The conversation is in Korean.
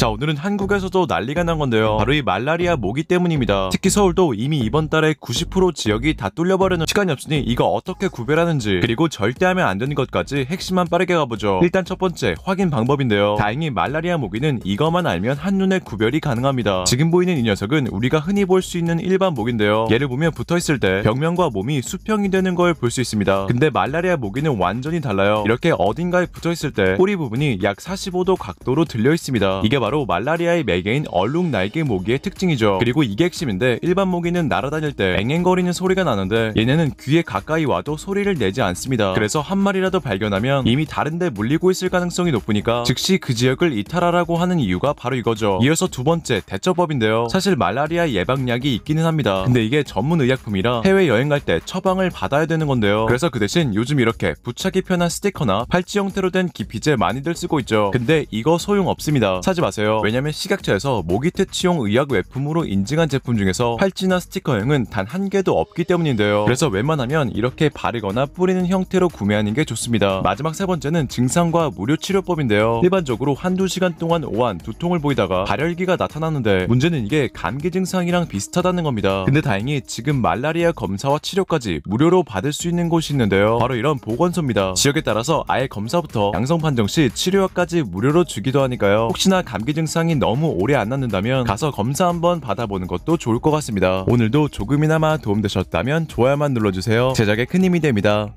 자 오늘은 한국에서도 난리가 난 건데요 바로 이 말라리아 모기 때문입니다 특히 서울도 이미 이번 달에 90% 지역이 다 뚫려버리는 시간이 없으니 이거 어떻게 구별하는지 그리고 절대 하면 안 되는 것까지 핵심만 빠르게 가보죠 일단 첫 번째 확인 방법인데요 다행히 말라리아 모기는 이것만 알면 한눈에 구별이 가능합니다 지금 보이는 이 녀석은 우리가 흔히 볼 수 있는 일반 모기인데요 얘를 보면 붙어있을 때 벽면과 몸이 수평이 되는 걸 볼 수 있습니다 근데 말라리아 모기는 완전히 달라요 이렇게 어딘가에 붙어있을 때 꼬리 부분이 약 45도 각도로 들려 있습니다 이게 바로 바로 말라리아의 매개인 얼룩 날개 모기의 특징이죠. 그리고 이게 핵심인데 일반 모기는 날아다닐 때 앵앵거리는 소리가 나는데 얘네는 귀에 가까이 와도 소리를 내지 않습니다. 그래서 한 마리라도 발견하면 이미 다른데 물리고 있을 가능성이 높으니까 즉시 그 지역을 이탈하라고 하는 이유가 바로 이거죠. 이어서 두 번째 대처법인데요. 사실 말라리아 예방약이 있기는 합니다. 근데 이게 전문 의약품이라 해외 여행 갈 때 처방을 받아야 되는 건데요. 그래서 그 대신 요즘 이렇게 부착이 편한 스티커나 팔찌 형태로 된 기피제 많이들 쓰고 있죠. 근데 이거 소용 없습니다. 사지 마세요. 있어요. 왜냐면 식약처에서 모기 퇴치용 의약 외품으로 인증한 제품 중에서 팔찌나 스티커형은 단 한 개도 없기 때문인데요. 그래서 웬만하면 이렇게 바르거나 뿌리는 형태로 구매하는 게 좋습니다. 마지막 세 번째는 증상과 무료 치료법인데요. 일반적으로 한두 시간 동안 오한, 두통을 보이다가 발열기가 나타났는데 문제는 이게 감기 증상이랑 비슷하다는 겁니다. 근데 다행히 지금 말라리아 검사와 치료까지 무료로 받을 수 있는 곳이 있는데요. 바로 이런 보건소입니다. 지역에 따라서 아예 검사부터 양성 판정 시 치료약까지 무료로 주기도 하니까요. 혹시나 감기 모기 증상이 너무 오래 안낫는다면 가서 검사 한번 받아보는 것도 좋을 것 같습니다. 오늘도 조금이나마 도움되셨다면 좋아요만 눌러주세요. 제작에 큰 힘이 됩니다.